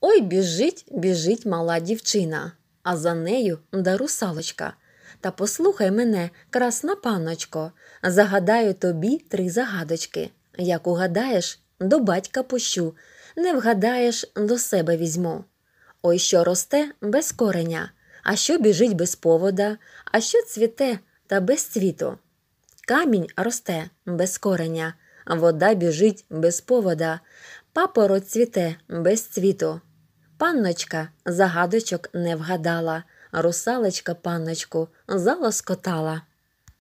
Ой біжить, біжить мала дівчина, а за нею да русалочка. Та послухай мене, красна паночко, загадаю тобі три загадочки. Як угадаєш, до батька пущу, не вгадаєш, до себе візьму. Ой, що росте без кореня, а що біжить без повода, а що цвіте та без цвіту. Камінь росте без кореня, вода біжить без повода, папороть цвіте без цвіту. Панночка загадочок не вгадала, русалочка панночку залоскотала.